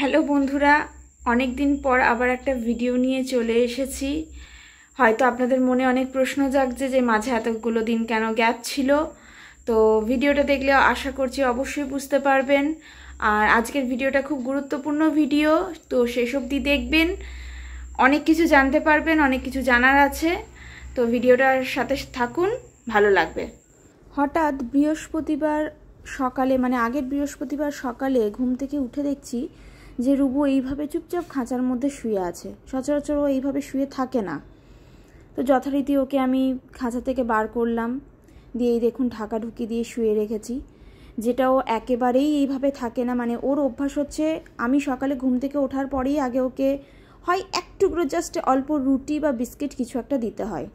hello বন্ধুরা অনেক দিন পর আবার একটা ভিডিও নিয়ে চলে এসেছি হয়তো আপনাদের মনে অনেক প্রশ্ন জাগছে যে মাঝে এতগুলো দিন কেন গ্যাপ ছিল তো ভিডিওটা দেখলে আশা করছি অবশ্যই বুঝতে পারবেন আর আজকের ভিডিওটা খুব গুরুত্বপূর্ণ ভিডিও তো শেষ অব্দি দেখবেন অনেক কিছু জানতে পারবেন অনেক কিছু জানার আছে তো ভিডিওটার সাথে থাকুন ভালো লাগবে হঠাৎ বৃহস্পতিবার সকালে মানে আগের বৃহস্পতিবার সকালে ঘুম থেকে উঠে দেখছি যে রুবু এইভাবে চুপচাপ খাঁচার মধ্যে শুয়ে আছে সচরাচর ও এইভাবে শুয়ে থাকে না তো যথারীতি ওকে আমি খাঁচা থেকে বার করলাম দিয়ে এই দেখুন ঢাকা ঢুকি দিয়ে শুয়ে রেখেছি যেটা ও একেবারেই এইভাবে থাকে না মানে ওর অভ্যাস হচ্ছে আমি সকালে ঘুম থেকে ওঠার পরেই আগে ওকে হয় এক টুকরো জাস্ট অল্প রুটি বা বিস্কিট কিছু একটা দিতে হয়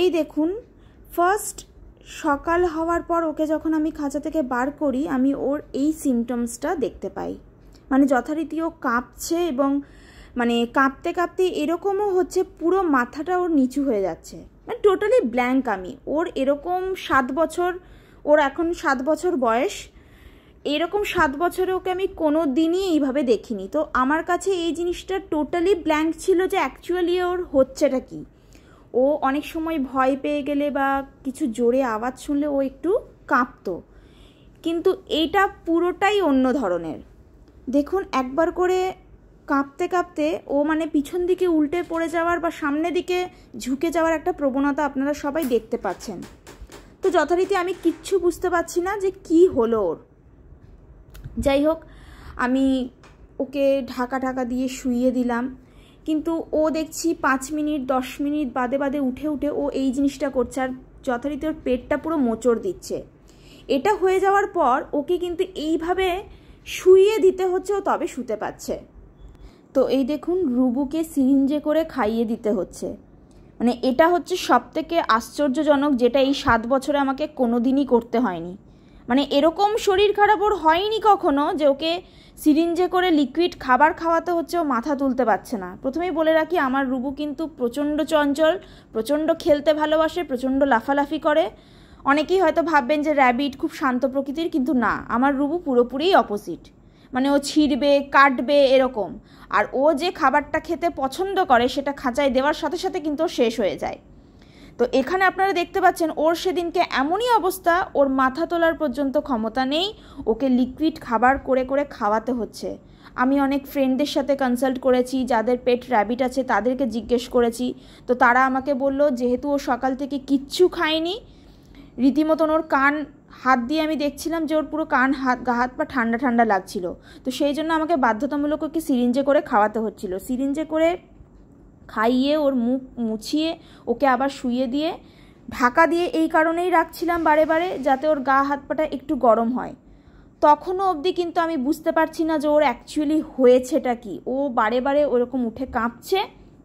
এই দেখুন ফার্স্ট সকাল হওয়ার পর ওকে যখন আমি খাঁচা থেকে বার করি আমি ওর এই সিমটমসটা দেখতে পাই মানে যথারীতি ও কাঁপছে এবং মানে কাঁপতে কাঁপতে এরকমও হচ্ছে পুরো মাথাটা ওর নিচু হয়ে যাচ্ছে মানে টোটালি ব্ল্যাঙ্ক আমি ওর এরকম সাত বছর ওর এখন সাত বছর বয়স এরকম সাত বছরে ওকে আমি কোনো দিনই এইভাবে দেখিনি তো আমার কাছে এই জিনিসটা টোটালি ব্ল্যাঙ্ক ছিল যে অ্যাকচুয়ালি ওর হচ্ছেটা কি ও অনেক সময় ভয় পেয়ে গেলে বা কিছু জোরে আওয়াজ শুনলে ও একটু কাঁপতো কিন্তু এইটা পুরোটাই অন্য ধরনের দেখুন একবার করে কাঁপতে কাঁপতে ও মানে পিছন দিকে উল্টে পড়ে যাওয়ার বা সামনে দিকে ঝুঁকে যাওয়ার একটা প্রবণতা আপনারা সবাই দেখতে পাচ্ছেন তো যথারীতি আমি কিচ্ছু বুঝতে পারছি না যে কি হলো ওর যাই হোক আমি ওকে ঢাকা ঢাকা দিয়ে শুইয়ে দিলাম কিন্তু ও দেখছি পাঁচ মিনিট দশ মিনিট বাদে বাদে উঠে উঠে ও এই জিনিসটা করছে আর যথারীতি ওর পেটটা পুরো মোচড় দিচ্ছে এটা হয়ে যাওয়ার পর ওকে কিন্তু এইভাবে শুইয়ে দিতে হচ্ছে ও তবে শুতে পাচ্ছে তো এই দেখুন রুবুকে সিরিঞ্জে করে খাইয়ে দিতে হচ্ছে মানে এটা হচ্ছে সব থেকে আশ্চর্যজনক যেটা এই সাত বছরে আমাকে কোনো দিনই করতে হয়নি মানে এরকম শরীর খারাপ ওর হয়নি কখনো যে ওকে সিরিঞ্জে করে লিকুইড খাবার খাওয়াতে হচ্ছে ও মাথা তুলতে পারছে না প্রথমেই বলে রাখি আমার রুবু কিন্তু প্রচণ্ড চঞ্চল প্রচণ্ড খেলতে ভালোবাসে প্রচণ্ড লাফালাফি করে অনেকেই হয়তো ভাববেন যে র্যাবিট খুব শান্ত প্রকৃতির কিন্তু না আমার রুবু পুরোপুরিই অপোজিট মানে ও ছিঁড়বে কাটবে এরকম আর ও যে খাবারটা খেতে পছন্দ করে সেটা খাঁচায় দেওয়ার সাথে সাথে কিন্তু শেষ হয়ে যায় তো এখানে আপনারা দেখতে পাচ্ছেন ওর সেদিনকে এমনই অবস্থা ওর মাথা তোলার পর্যন্ত ক্ষমতা নেই ওকে লিকুইড খাবার করে করে খাওয়াতে হচ্ছে আমি অনেক ফ্রেন্ডদের সাথে কনসাল্ট করেছি যাদের পেট র্যাবিট আছে তাদেরকে জিজ্ঞেস করেছি তো তারা আমাকে বলল যেহেতু ও সকাল থেকে কিচ্ছু খায়নি রীতিমতন ওর কান হাত দিয়ে আমি দেখছিলাম যে ওর পুরো কান হাত গা হাত পা ঠান্ডা ঠান্ডা লাগছিল তো সেই জন্য আমাকে বাধ্যতামূলক ওকে সিরিঞ্জে করে খাওয়াতে হচ্ছিল সিরিঞ্জে করে খাইয়ে ওর মুখ মুছিয়ে ওকে আবার শুয়ে দিয়ে ঢাকা দিয়ে এই কারণেই রাখছিলাম বারে বারে যাতে ওর গা হাত পাটা একটু গরম হয় তখনও অবধি কিন্তু আমি বুঝতে পারছি না যে ওর অ্যাকচুয়ালি হয়েছেটা কি ও বারে বারে ওরকম উঠে কাঁপছে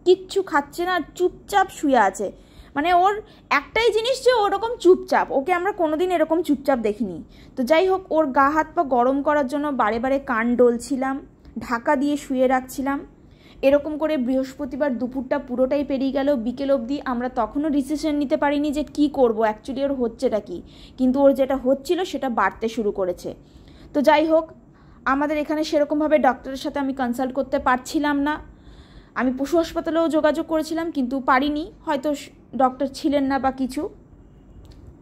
কিচ্ছু খাচ্ছে না চুপচাপ শুয়ে আছে মানে ওর একটাই জিনিস যে ওরকম চুপচাপ ওকে আমরা কোনোদিন এরকম চুপচাপ দেখিনি তো যাই হোক ওর গা হাত পা গরম করার জন্য বারে বারে কান ডলছিলাম ঢাকা দিয়ে শুয়ে রাখছিলাম এরকম করে বৃহস্পতিবার দুপুরটা পুরোটাই পেরিয়ে গেল বিকেল অবধি আমরা তখনও ডিসিশন নিতে পারিনি যে কি করব অ্যাকচুয়ালি ওর হচ্ছেটা কি কিন্তু ওর যেটা হচ্ছিল সেটা বাড়তে শুরু করেছে তো যাই হোক আমাদের এখানে সেরকমভাবে ডক্টরের সাথে আমি কনসাল্ট করতে পারছিলাম না আমি পশু হাসপাতালেও যোগাযোগ করেছিলাম কিন্তু পারিনি হয়তো ডক্টর ছিলেন না বা কিছু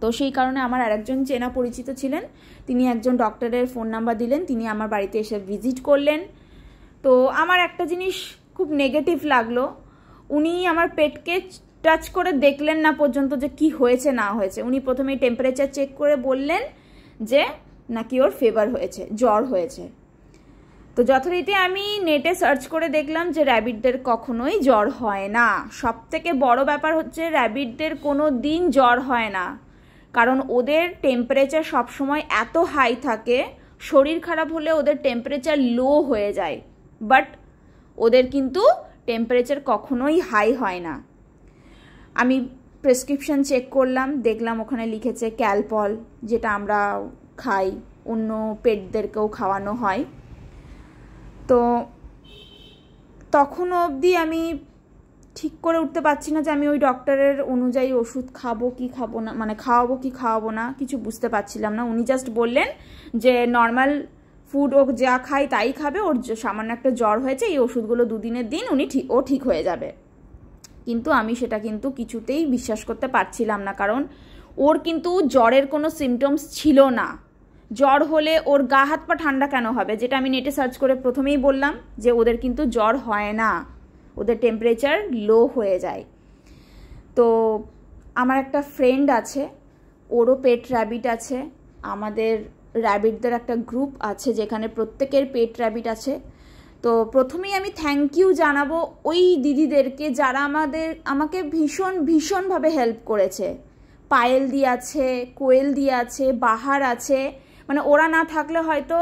তো সেই কারণে আমার আরেকজন চেনা পরিচিত ছিলেন তিনি একজন ডক্টরের ফোন নাম্বার দিলেন তিনি আমার বাড়িতে এসে ভিজিট করলেন তো আমার একটা জিনিস খুব নেগেটিভ লাগলো উনি আমার পেটকে টাচ করে দেখলেন না পর্যন্ত যে কি হয়েছে না হয়েছে উনি প্রথমেই টেম্পারেচার চেক করে বললেন যে নাকি ওর ফেভার হয়েছে জ্বর হয়েছে তো যথারীতি আমি নেটে সার্চ করে দেখলাম যে র্যাবিটদের কখনোই জ্বর হয় না সব থেকে বড় ব্যাপার হচ্ছে র্যাবিটদের কোনো দিন জ্বর হয় না কারণ ওদের টেম্পারেচার সবসময় এত হাই থাকে শরীর খারাপ হলে ওদের টেম্পারেচার লো হয়ে যায় বাট ওদের কিন্তু টেম্পারেচার কখনোই হাই হয় না আমি প্রেসক্রিপশন চেক করলাম দেখলাম ওখানে লিখেছে ক্যালপল যেটা আমরা খাই অন্য পেটদেরকেও খাওয়ানো হয় তো তখন অবধি আমি ঠিক করে উঠতে পারছি না যে আমি ওই ডক্টরের অনুযায়ী ওষুধ খাবো কি খাবো না মানে খাওয়াবো কি খাওয়াবো না কিছু বুঝতে পারছিলাম না উনি জাস্ট বললেন যে নর্মাল ফুড ও যা খায় তাই খাবে ওর সামান্য একটা জ্বর হয়েছে এই ওষুধগুলো দুদিনের দিন উনি ঠিক ও ঠিক হয়ে যাবে কিন্তু আমি সেটা কিন্তু কিছুতেই বিশ্বাস করতে পারছিলাম না কারণ ওর কিন্তু জ্বরের কোনো সিমটমস ছিল না জ্বর হলে ওর গা হাত পা ঠান্ডা কেন হবে যেটা আমি নেটে সার্চ করে প্রথমেই বললাম যে ওদের কিন্তু জ্বর হয় না ওদের টেম্পারেচার লো হয়ে যায় তো আমার একটা ফ্রেন্ড আছে ওরও পেট র্যাবিট আছে আমাদের র্যাবিটদের একটা গ্রুপ আছে যেখানে প্রত্যেকের পেট র্যাবিট আছে তো প্রথমেই আমি থ্যাংক ইউ জানাবো ওই দিদিদেরকে যারা আমাদের আমাকে ভীষণ ভীষণভাবে হেল্প করেছে পায়েল দিয়ে আছে কোয়েল দিয়ে আছে বাহার আছে মানে ওরা না থাকলে হয়তো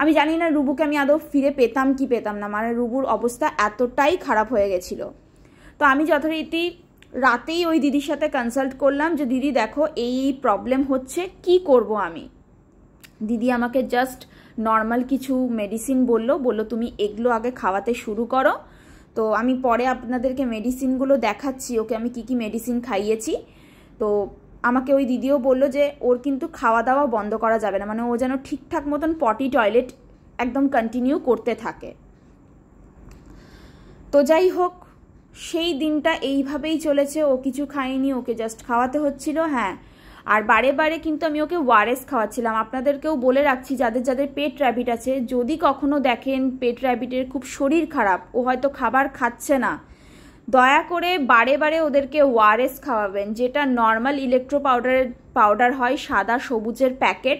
আমি জানি না রুবুকে আমি আদৌ ফিরে পেতাম কি পেতাম না মানে রুবুর অবস্থা এতটাই খারাপ হয়ে গেছিল তো আমি যথারীতি রাতেই ওই দিদির সাথে কনসাল্ট করলাম যে দিদি দেখো এই প্রবলেম হচ্ছে কি করব আমি দিদি আমাকে জাস্ট নর্মাল কিছু মেডিসিন বললো বললো তুমি এগুলো আগে খাওয়াতে শুরু করো তো আমি পরে আপনাদেরকে মেডিসিনগুলো দেখাচ্ছি ওকে আমি কি কি মেডিসিন খাইয়েছি তো আমাকে ওই দিদিও বলল যে ওর কিন্তু খাওয়া দাওয়া বন্ধ করা যাবে না মানে ও যেন ঠিকঠাক মতন পটি টয়লেট একদম কন্টিনিউ করতে থাকে তো যাই হোক সেই দিনটা এইভাবেই চলেছে ও কিছু খায়নি ওকে জাস্ট খাওয়াতে হচ্ছিল হ্যাঁ আর বারে বারে কিন্তু আমি ওকে ওয়ারেস খাওয়াচ্ছিলাম আপনাদেরকেও বলে রাখছি যাদের যাদের পেট র্যাবিট আছে যদি কখনো দেখেন পেট র্যাবিটের খুব শরীর খারাপ ও হয়তো খাবার খাচ্ছে না দয়া করে বারে বারে ওদেরকে ওয়ারেস খাওয়াবেন যেটা নর্মাল ইলেকট্রো পাউডারের পাউডার হয় সাদা সবুজের প্যাকেট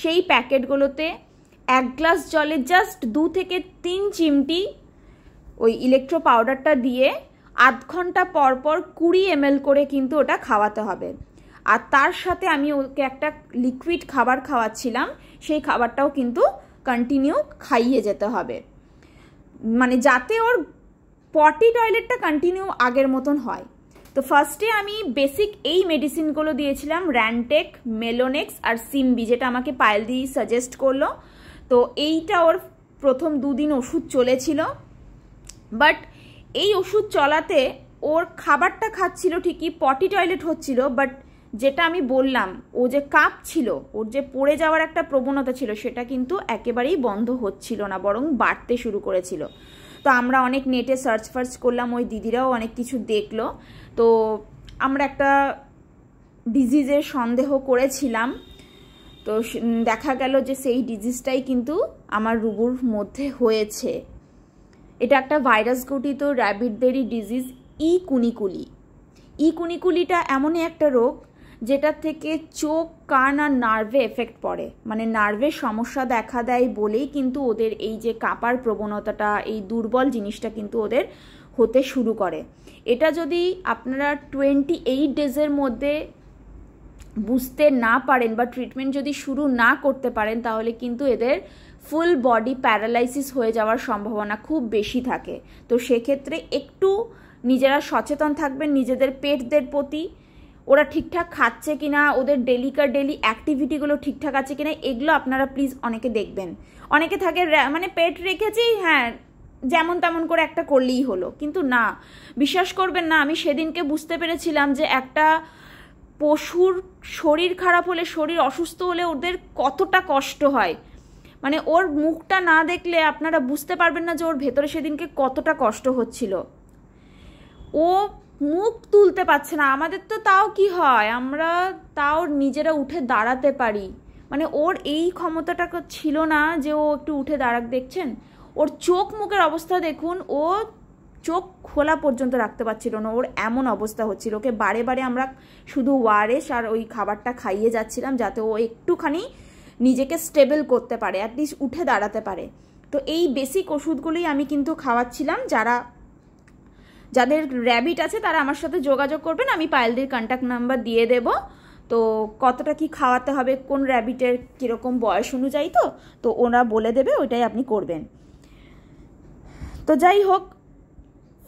সেই প্যাকেটগুলোতে এক গ্লাস জলে জাস্ট দু থেকে তিন চিমটি ওই ইলেকট্রো পাউডারটা দিয়ে আধ ঘন্টা পর পর কুড়ি এমএল করে কিন্তু ওটা খাওয়াতে হবে আর তার সাথে আমি ওকে একটা লিকুইড খাবার খাওয়াচ্ছিলাম সেই খাবারটাও কিন্তু কন্টিনিউ খাইয়ে যেতে হবে মানে যাতে ওর পটি টয়লেটটা কন্টিনিউ আগের মতন হয় তো ফার্স্টে আমি বেসিক এই মেডিসিনগুলো দিয়েছিলাম র্যানটেক মেলোনেক্স আর সিমবি যেটা আমাকে পায়েল দিয়ে সাজেস্ট করলো তো এইটা ওর প্রথম দুদিন ওষুধ চলেছিল বাট এই ওষুধ চলাতে ওর খাবারটা খাচ্ছিল ঠিকই পটি টয়লেট হচ্ছিল বাট যেটা আমি বললাম ও যে কাপ ছিল ওর যে পড়ে যাওয়ার একটা প্রবণতা ছিল সেটা কিন্তু একেবারেই বন্ধ হচ্ছিল না বরং বাড়তে শুরু করেছিল তো আমরা অনেক নেটে সার্চ ফার্চ করলাম ওই দিদিরাও অনেক কিছু দেখলো তো আমরা একটা ডিজিজের সন্দেহ করেছিলাম তো দেখা গেল যে সেই ডিজিজটাই কিন্তু আমার রুগুর মধ্যে হয়েছে এটা একটা ভাইরাস ঘটিত র্যাবিডদেরই ডিজিজ ই কুনিকুলি ই কুনিকুলিটা এমনই একটা রোগ যেটা থেকে চোখ কান আর নার্ভে এফেক্ট পড়ে মানে নার্ভের সমস্যা দেখা দেয় বলেই কিন্তু ওদের এই যে কাপার প্রবণতাটা এই দুর্বল জিনিসটা কিন্তু ওদের হতে শুরু করে এটা যদি আপনারা টোয়েন্টি এইট ডেজের মধ্যে বুঝতে না পারেন বা ট্রিটমেন্ট যদি শুরু না করতে পারেন তাহলে কিন্তু এদের ফুল বডি প্যারালাইসিস হয়ে যাওয়ার সম্ভাবনা খুব বেশি থাকে তো সেক্ষেত্রে একটু নিজেরা সচেতন থাকবেন নিজেদের পেটদের প্রতি ওরা ঠিকঠাক খাচ্ছে কি না ওদের ডেলিকার ডেলি অ্যাক্টিভিটিগুলো ঠিকঠাক আছে কি না এগুলো আপনারা প্লিজ অনেকে দেখবেন অনেকে থাকে মানে পেট রেখেছি হ্যাঁ যেমন তেমন করে একটা করলেই হলো কিন্তু না বিশ্বাস করবেন না আমি সেদিনকে বুঝতে পেরেছিলাম যে একটা পশুর শরীর খারাপ হলে শরীর অসুস্থ হলে ওদের কতটা কষ্ট হয় মানে ওর মুখটা না দেখলে আপনারা বুঝতে পারবেন না যে ওর ভেতরে সেদিনকে কতটা কষ্ট হচ্ছিল ও মুখ তুলতে পারছে না আমাদের তো তাও কি হয় আমরা তাও নিজেরা উঠে দাঁড়াতে পারি মানে ওর এই ক্ষমতাটা ছিল না যে ও একটু উঠে দাঁড়াক দেখছেন ওর চোখ মুখের অবস্থা দেখুন ও চোখ খোলা পর্যন্ত রাখতে পারছিল না ওর এমন অবস্থা হচ্ছিল ওকে বারে বারে আমরা শুধু ওয়ারেস আর ওই খাবারটা খাইয়ে যাচ্ছিলাম যাতে ও একটুখানি নিজেকে স্টেবল করতে পারে অ্যাটলিস্ট উঠে দাঁড়াতে পারে তো এই বেসিক ওষুধগুলোই আমি কিন্তু খাওয়াচ্ছিলাম যারা যাদের র্যাবিট আছে তারা আমার সাথে যোগাযোগ করবেন আমি পায়েলদির কন্ট্যাক্ট নাম্বার দিয়ে দেব তো কতটা কি খাওয়াতে হবে কোন র্যাবিটের কীরকম বয়স অনুযায়ী তো তো ওরা বলে দেবে ওইটাই আপনি করবেন তো যাই হোক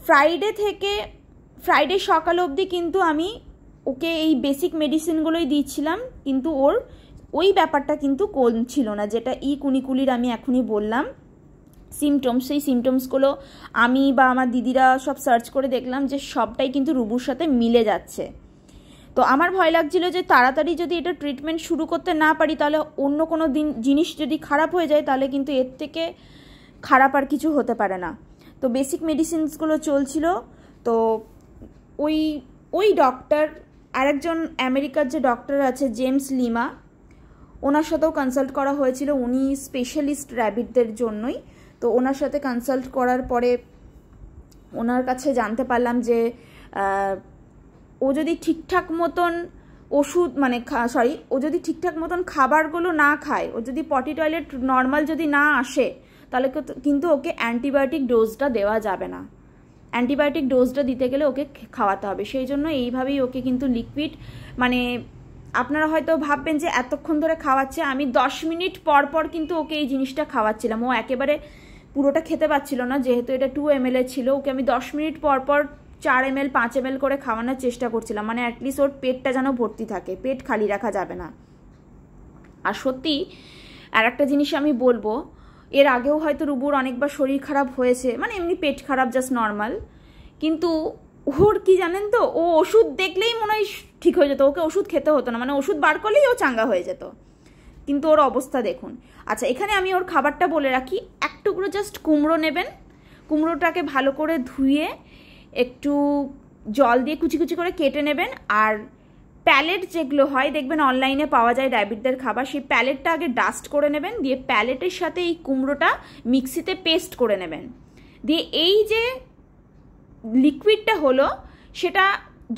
ফ্রাইডে থেকে ফ্রাইডে সকাল অবধি কিন্তু আমি ওকে এই বেসিক মেডিসিনগুলোই দিচ্ছিলাম কিন্তু ওর ওই ব্যাপারটা কিন্তু কোন ছিল না যেটা ই কুনিকুলির আমি এখনই বললাম সিমটমস সেই সিমটমসগুলো আমি বা আমার দিদিরা সব সার্চ করে দেখলাম যে সবটাই কিন্তু রুবুর সাথে মিলে যাচ্ছে তো আমার ভয় লাগছিল যে তাড়াতাড়ি যদি এটা ট্রিটমেন্ট শুরু করতে না পারি তাহলে অন্য কোনো দিন জিনিস যদি খারাপ হয়ে যায় তাহলে কিন্তু এর থেকে খারাপ আর কিছু হতে পারে না তো বেসিক মেডিসিনসগুলো চলছিল তো ওই ওই ডক্টর আরেকজন আমেরিকার যে ডক্টর আছে জেমস লিমা ওনার সাথেও কনসাল্ট করা হয়েছিল উনি স্পেশালিস্ট র্যাবিটদের জন্যই তো ওনার সাথে কনসাল্ট করার পরে ওনার কাছে জানতে পারলাম যে ও যদি ঠিকঠাক মতন ওষুধ মানে সরি ও যদি ঠিকঠাক মতন খাবারগুলো না খায় ও যদি পটি টয়লেট নর্মাল যদি না আসে তাহলে কিন্তু ওকে অ্যান্টিবায়োটিক ডোজটা দেওয়া যাবে না অ্যান্টিবায়োটিক ডোজটা দিতে গেলে ওকে খাওয়াতে হবে সেই জন্য এইভাবেই ওকে কিন্তু লিকুইড মানে আপনারা হয়তো ভাববেন যে এতক্ষণ ধরে খাওয়াচ্ছে আমি দশ মিনিট পর পর কিন্তু ওকে এই জিনিসটা খাওয়াচ্ছিলাম ও একেবারে পুরোটা খেতে পাচ্ছিল না যেহেতু এটা টু এম ছিল ওকে আমি দশ মিনিট পর পর চার এম এল পাঁচ এম করে খাওয়ানোর চেষ্টা করছিলাম মানে অ্যাটলিস্ট ওর পেটটা যেন ভর্তি থাকে পেট খালি রাখা যাবে না আর সত্যি আর একটা জিনিস আমি বলবো এর আগেও হয়তো রুবুর অনেকবার শরীর খারাপ হয়েছে মানে এমনি পেট খারাপ জাস্ট নর্মাল কিন্তু ওর কি জানেন তো ও ওষুধ দেখলেই মনে হয় ঠিক হয়ে যেত ওকে ওষুধ খেতে হতো না মানে ওষুধ বার করলেই ও চাঙ্গা হয়ে যেত কিন্তু ওর অবস্থা দেখুন আচ্ছা এখানে আমি ওর খাবারটা বলে রাখি এক টুকরো জাস্ট কুমড়ো নেবেন কুমড়োটাকে ভালো করে ধুয়ে একটু জল দিয়ে কুচি কুচি করে কেটে নেবেন আর প্যালেট যেগুলো হয় দেখবেন অনলাইনে পাওয়া যায় ডায়াবেটদের খাবার সেই প্যালেটটা আগে ডাস্ট করে নেবেন দিয়ে প্যালেটের সাথে এই কুমড়োটা মিক্সিতে পেস্ট করে নেবেন দিয়ে এই যে লিকুইডটা হলো সেটা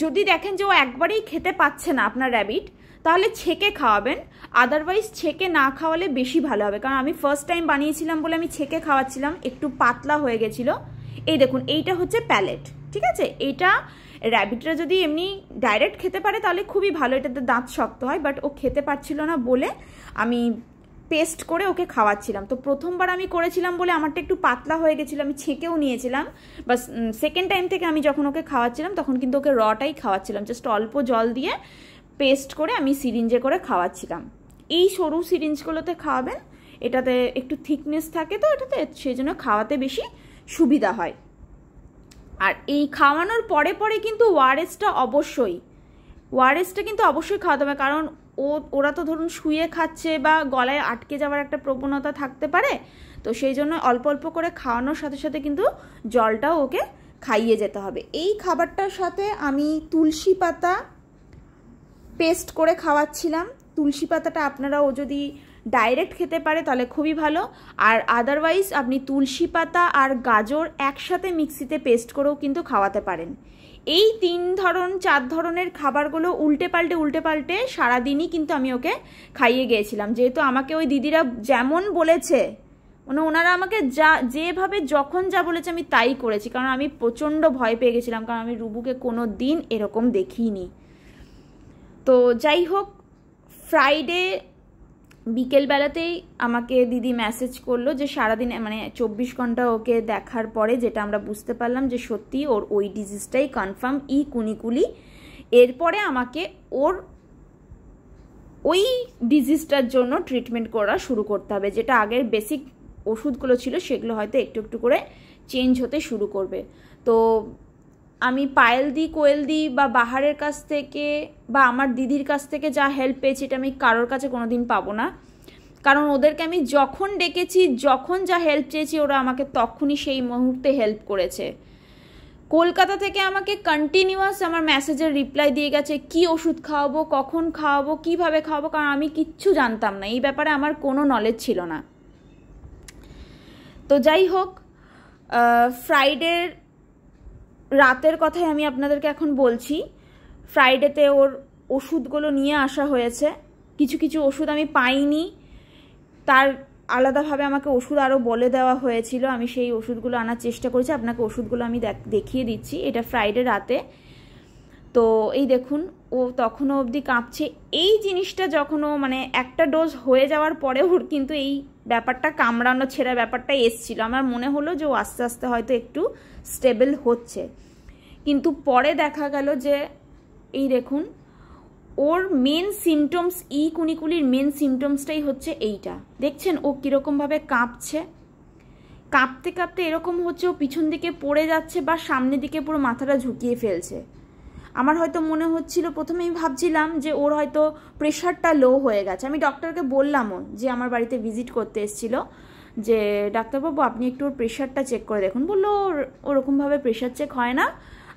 যদি দেখেন যে ও একবারেই খেতে পাচ্ছে না আপনার র্যাবিট তাহলে ছেঁকে খাওয়াবেন আদারওয়াইজ ছেঁকে না খাওয়ালে বেশি ভালো হবে কারণ আমি ফার্স্ট টাইম বানিয়েছিলাম বলে আমি ছেঁকে খাওয়াচ্ছিলাম একটু পাতলা হয়ে গেছিলো এই দেখুন এইটা হচ্ছে প্যালেট ঠিক আছে এটা র্যাবিটরা যদি এমনি ডাইরেক্ট খেতে পারে তাহলে খুবই ভালো এটাতে দাঁত শক্ত হয় বাট ও খেতে পারছিল না বলে আমি পেস্ট করে ওকে খাওয়াচ্ছিলাম তো প্রথমবার আমি করেছিলাম বলে আমারটা একটু পাতলা হয়ে গেছিলো আমি ছেঁকেও নিয়েছিলাম বা সেকেন্ড টাইম থেকে আমি যখন ওকে খাওয়াচ্ছিলাম তখন কিন্তু ওকে রটাই খাওয়াচ্ছিলাম জাস্ট অল্প জল দিয়ে পেস্ট করে আমি সিরিঞ্জে করে খাওয়াচ্ছিলাম এই সরু সিরিঞ্জগুলোতে খাওয়াবেন এটাতে একটু থিকনেস থাকে তো এটাতে সেই জন্য খাওয়াতে বেশি সুবিধা হয় আর এই খাওয়ানোর পরে পরে কিন্তু ওয়ারেসটা অবশ্যই ওয়ারেসটা কিন্তু অবশ্যই খাওয়াতে হবে কারণ ও ওরা তো ধরুন শুয়ে খাচ্ছে বা গলায় আটকে যাওয়ার একটা প্রবণতা থাকতে পারে তো সেই জন্য অল্প অল্প করে খাওয়ানোর সাথে সাথে কিন্তু জলটাও ওকে খাইয়ে যেতে হবে এই খাবারটার সাথে আমি তুলসী পাতা পেস্ট করে খাওয়াচ্ছিলাম তুলসী পাতাটা আপনারা ও যদি ডাইরেক্ট খেতে পারে তাহলে খুবই ভালো আর আদারওয়াইজ আপনি তুলসী পাতা আর গাজর একসাথে মিক্সিতে পেস্ট করেও কিন্তু খাওয়াতে পারেন এই তিন ধরন চার ধরনের খাবারগুলো উল্টে পাল্টে উল্টে পাল্টে সারাদিনই কিন্তু আমি ওকে খাইয়ে গিয়েছিলাম যেহেতু আমাকে ওই দিদিরা যেমন বলেছে মানে ওনারা আমাকে যা যেভাবে যখন যা বলেছে আমি তাই করেছি কারণ আমি প্রচণ্ড ভয় পেয়ে গেছিলাম কারণ আমি রুবুকে কোনো দিন এরকম দেখিনি তো যাই হোক ফ্রাইডে বিকেলবেলাতেই আমাকে দিদি মেসেজ করলো যে সারাদিন মানে চব্বিশ ঘন্টা ওকে দেখার পরে যেটা আমরা বুঝতে পারলাম যে সত্যি ওর ওই ডিজিজটাই কনফার্ম ই কুনিকুলি এরপরে আমাকে ওর ওই ডিজিজটার জন্য ট্রিটমেন্ট করা শুরু করতে হবে যেটা আগের বেসিক ওষুধগুলো ছিল সেগুলো হয়তো একটু একটু করে চেঞ্জ হতে শুরু করবে তো আমি পায়েলদি কোয়েলদি বা বাহারের কাছ থেকে বা আমার দিদির কাছ থেকে যা হেল্প পেয়েছি এটা আমি কারোর কাছে কোনো দিন পাবো না কারণ ওদেরকে আমি যখন ডেকেছি যখন যা হেল্প চেয়েছি ওরা আমাকে তখনই সেই মুহূর্তে হেল্প করেছে কলকাতা থেকে আমাকে কন্টিনিউয়াস আমার মেসেজের রিপ্লাই দিয়ে গেছে কি ওষুধ খাওয়াবো কখন খাওয়াবো কিভাবে খাওয়াবো কারণ আমি কিচ্ছু জানতাম না এই ব্যাপারে আমার কোনো নলেজ ছিল না তো যাই হোক ফ্রাইডের রাতের কথাই আমি আপনাদেরকে এখন বলছি ফ্রাইডেতে ওর ওষুধগুলো নিয়ে আসা হয়েছে কিছু কিছু ওষুধ আমি পাইনি তার আলাদাভাবে আমাকে ওষুধ আরও বলে দেওয়া হয়েছিল আমি সেই ওষুধগুলো আনার চেষ্টা করেছি আপনাকে ওষুধগুলো আমি দেখিয়ে দিচ্ছি এটা ফ্রাইডে রাতে তো এই দেখুন ও তখনও অবধি কাঁপছে এই জিনিসটা যখনও মানে একটা ডোজ হয়ে যাওয়ার পরেও কিন্তু এই ব্যাপারটা কামড়ানো ছেঁড়া ব্যাপারটা এসছিল আমার মনে হলো যে ও আস্তে আস্তে হয়তো একটু স্টেবল হচ্ছে কিন্তু পরে দেখা গেল যে এই দেখুন ওর মেন সিমটমস ই কুনিকুলির মেন সিমটমসটাই হচ্ছে এইটা দেখছেন ও কীরকমভাবে কাঁপছে কাঁপতে কাঁপতে এরকম হচ্ছে ও পিছন দিকে পড়ে যাচ্ছে বা সামনের দিকে পুরো মাথাটা ঝুঁকিয়ে ফেলছে আমার হয়তো মনে হচ্ছিল প্রথমেই ভাবছিলাম যে ওর হয়তো প্রেশারটা লো হয়ে গেছে আমি ডক্টরকে বললামও যে আমার বাড়িতে ভিজিট করতে এসেছিল যে ডাক্তারবাবু আপনি একটু ওর প্রেশারটা চেক করে দেখুন বললো ওরকমভাবে প্রেশার চেক হয় না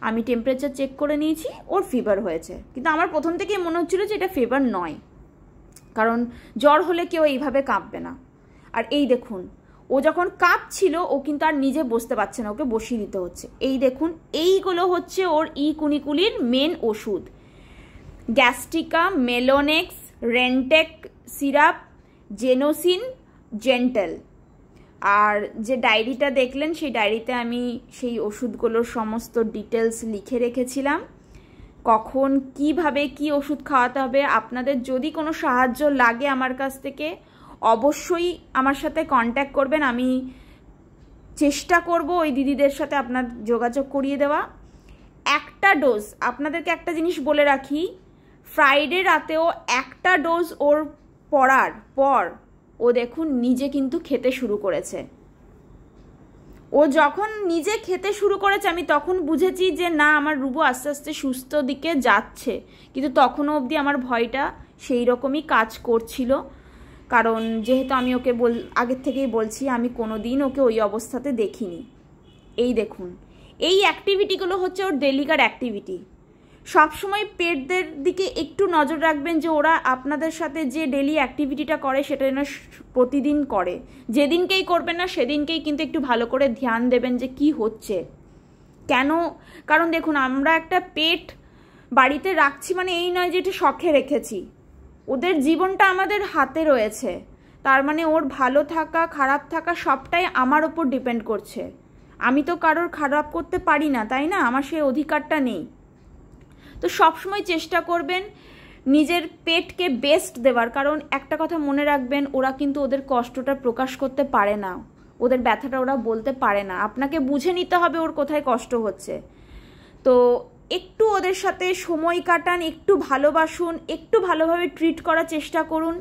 আমি টেম্পারেচার চেক করে নিয়েছি ওর ফিভার হয়েছে কিন্তু আমার প্রথম থেকেই মনে হচ্ছিলো যে এটা ফিভার নয় কারণ জ্বর হলে কেউ এইভাবে কাঁপবে না আর এই দেখুন ও যখন কাঁপছিল ও কিন্তু আর নিজে বসতে পারছে না ওকে বসিয়ে দিতে হচ্ছে এই দেখুন এইগুলো হচ্ছে ওর ই কুনিকুলির মেন ওষুধ গ্যাস্ট্রিকা মেলোনেক্স রেন্টেক সিরাপ জেনোসিন জেন্টেল আর যে ডায়েরিটা দেখলেন সেই ডায়েরিতে আমি সেই ওষুধগুলোর সমস্ত ডিটেলস লিখে রেখেছিলাম কখন কিভাবে কি ওষুধ খাওয়াতে হবে আপনাদের যদি কোনো সাহায্য লাগে আমার কাছ থেকে অবশ্যই আমার সাথে কন্ট্যাক্ট করবেন আমি চেষ্টা করব ওই দিদিদের সাথে আপনার যোগাযোগ করিয়ে দেওয়া একটা ডোজ আপনাদেরকে একটা জিনিস বলে রাখি ফ্রাইডে রাতেও একটা ডোজ ওর পড়ার পর ও দেখুন নিজে কিন্তু খেতে শুরু করেছে ও যখন নিজে খেতে শুরু করেছে আমি তখন বুঝেছি যে না আমার রুবু আস্তে আস্তে সুস্থ দিকে যাচ্ছে কিন্তু তখনও অবধি আমার ভয়টা সেই রকমই কাজ করছিল কারণ যেহেতু আমি ওকে বল আগের থেকেই বলছি আমি কোনো দিন ওকে ওই অবস্থাতে দেখিনি এই দেখুন এই অ্যাক্টিভিটিগুলো হচ্ছে ওর ডেলিকার অ্যাক্টিভিটি সবসময় পেটদের দিকে একটু নজর রাখবেন যে ওরা আপনাদের সাথে যে ডেলি অ্যাক্টিভিটিটা করে সেটা যেন প্রতিদিন করে যেদিনকেই করবেন না সেদিনকেই কিন্তু একটু ভালো করে ধ্যান দেবেন যে কি হচ্ছে কেন কারণ দেখুন আমরা একটা পেট বাড়িতে রাখছি মানে এই নয় যে এটা শখে রেখেছি ওদের জীবনটা আমাদের হাতে রয়েছে তার মানে ওর ভালো থাকা খারাপ থাকা সবটাই আমার ওপর ডিপেন্ড করছে আমি তো কারোর খারাপ করতে পারি না তাই না আমার সেই অধিকারটা নেই তো সবসময় চেষ্টা করবেন নিজের পেটকে বেস্ট দেওয়ার কারণ একটা কথা মনে রাখবেন ওরা কিন্তু ওদের কষ্টটা প্রকাশ করতে পারে না ওদের ব্যথাটা ওরা বলতে পারে না আপনাকে বুঝে নিতে হবে ওর কোথায় কষ্ট হচ্ছে তো একটু ওদের সাথে সময় কাটান একটু ভালোবাসুন একটু ভালোভাবে ট্রিট করার চেষ্টা করুন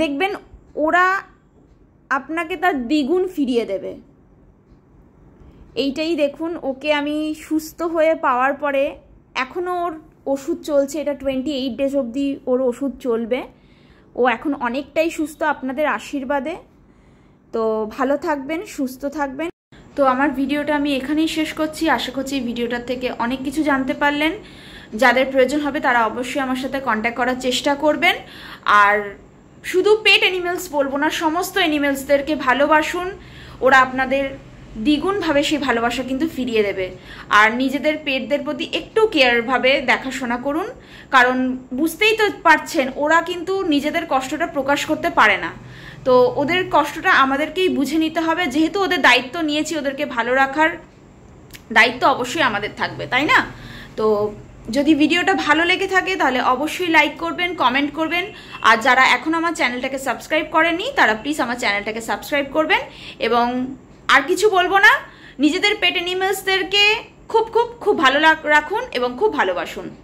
দেখবেন ওরা আপনাকে তার দ্বিগুণ ফিরিয়ে দেবে এইটাই দেখুন ওকে আমি সুস্থ হয়ে পাওয়ার পরে এখনও ওর ওষুধ চলছে এটা টোয়েন্টি এইট ডেজ অবধি ওর ওষুধ চলবে ও এখন অনেকটাই সুস্থ আপনাদের আশীর্বাদে তো ভালো থাকবেন সুস্থ থাকবেন তো আমার ভিডিওটা আমি এখানেই শেষ করছি আশা করছি ভিডিওটার থেকে অনেক কিছু জানতে পারলেন যাদের প্রয়োজন হবে তারা অবশ্যই আমার সাথে কন্ট্যাক্ট করার চেষ্টা করবেন আর শুধু পেট অ্যানিমেলস বলবো না সমস্ত অ্যানিমেলসদেরকে ভালোবাসুন ওরা আপনাদের দ্বিগুণভাবে সেই ভালোবাসা কিন্তু ফিরিয়ে দেবে আর নিজেদের পেটদের প্রতি একটু কেয়ারভাবে দেখাশোনা করুন কারণ বুঝতেই তো পারছেন ওরা কিন্তু নিজেদের কষ্টটা প্রকাশ করতে পারে না তো ওদের কষ্টটা আমাদেরকেই বুঝে নিতে হবে যেহেতু ওদের দায়িত্ব নিয়েছি ওদেরকে ভালো রাখার দায়িত্ব অবশ্যই আমাদের থাকবে তাই না তো যদি ভিডিওটা ভালো লেগে থাকে তাহলে অবশ্যই লাইক করবেন কমেন্ট করবেন আর যারা এখন আমার চ্যানেলটাকে সাবস্ক্রাইব করেনি তারা প্লিজ আমার চ্যানেলটাকে সাবস্ক্রাইব করবেন এবং আর কিছু বলবো না নিজেদের পেট অ্যানিমেলসদেরকে খুব খুব খুব ভালো রাখুন এবং খুব ভালোবাসুন